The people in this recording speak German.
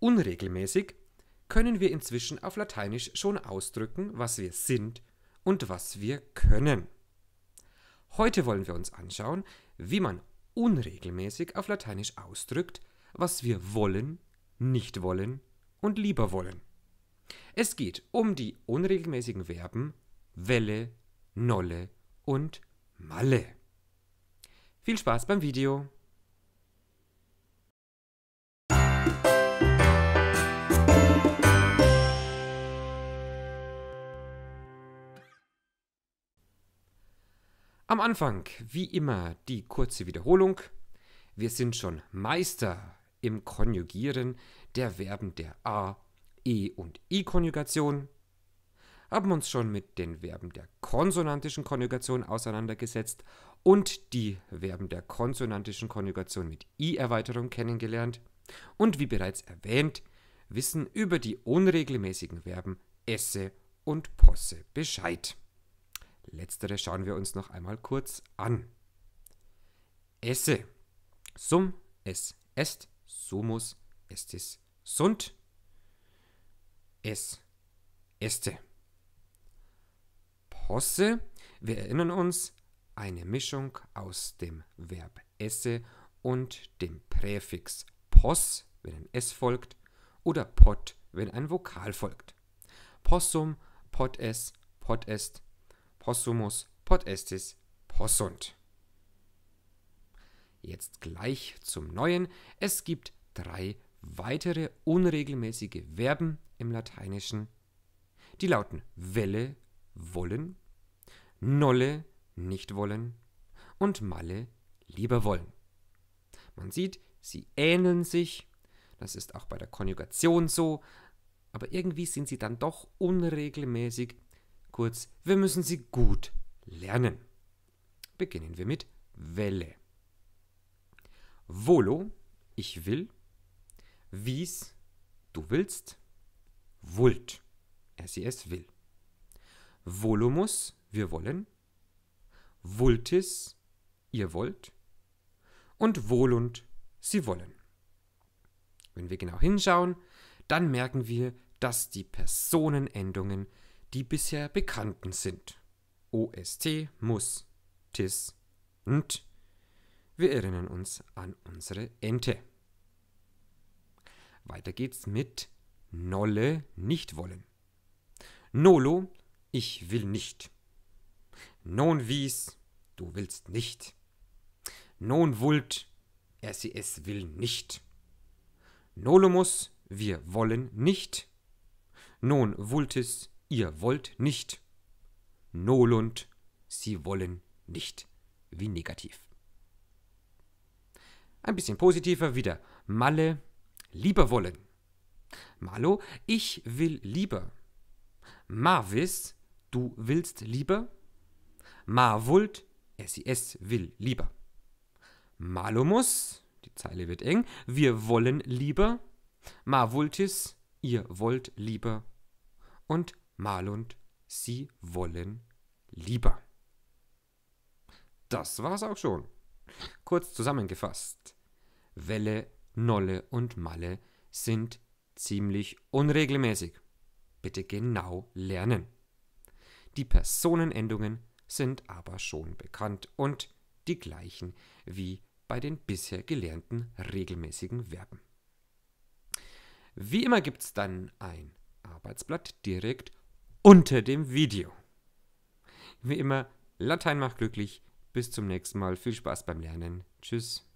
unregelmäßig, können wir inzwischen auf Lateinisch schon ausdrücken, was wir sind und was wir können. Heute wollen wir uns anschauen, wie man unregelmäßig auf Lateinisch ausdrückt, was wir wollen, nicht wollen und lieber wollen. Es geht um die unregelmäßigen Verben welle, nolle und malle. Viel Spaß beim Video! Am Anfang, wie immer, die kurze Wiederholung. Wir sind schon Meister im Konjugieren der Verben der A, E und I-Konjugation. Haben uns schon mit den Verben der konsonantischen Konjugation auseinandergesetzt und die Verben der konsonantischen Konjugation mit I-Erweiterung kennengelernt. Und wie bereits erwähnt, wissen über die unregelmäßigen Verben esse und posse Bescheid. Letztere schauen wir uns noch einmal kurz an. Esse. Sum es est, sumus estis sunt. Es este. Posse, wir erinnern uns, eine Mischung aus dem Verb esse und dem Präfix pos, wenn ein s folgt, oder pot, wenn ein Vokal folgt. Possum, pot es, pot est, possumus pot possunt. Jetzt gleich zum Neuen. Es gibt drei weitere unregelmäßige Verben im Lateinischen. Die lauten welle, wollen, nolle, nicht wollen und malle, lieber wollen. Man sieht, sie ähneln sich. Das ist auch bei der Konjugation so. Aber irgendwie sind sie dann doch unregelmäßig Kurz, wir müssen sie gut lernen. Beginnen wir mit Welle. Volo, ich will. Wies, du willst. Vult, es will. Volumus, wir wollen. Vultis, ihr wollt. Und Volunt, sie wollen. Wenn wir genau hinschauen, dann merken wir, dass die Personenendungen die bisher bekannten sind. OST muss, TIS und wir erinnern uns an unsere Ente. Weiter geht's mit Nolle nicht wollen. Nolo, ich will nicht. Non wies, du willst nicht. Non vult, SES will nicht. Nolumus, wir wollen nicht. Non vultis, Ihr wollt nicht. Nolund, sie wollen nicht. Wie negativ. Ein bisschen positiver wieder. Malle, lieber wollen. Malo, ich will lieber. Marvis, du willst lieber. Marvult, SIS will lieber. Malomus, die Zeile wird eng, wir wollen lieber. Marvultis, ihr wollt lieber. Und Mal und Sie wollen lieber. Das war's auch schon. Kurz zusammengefasst. Welle, Nolle und Malle sind ziemlich unregelmäßig. Bitte genau lernen. Die Personenendungen sind aber schon bekannt und die gleichen wie bei den bisher gelernten regelmäßigen Verben. Wie immer gibt es dann ein Arbeitsblatt direkt unter dem Video. Wie immer, Latein macht glücklich. Bis zum nächsten Mal. Viel Spaß beim Lernen. Tschüss.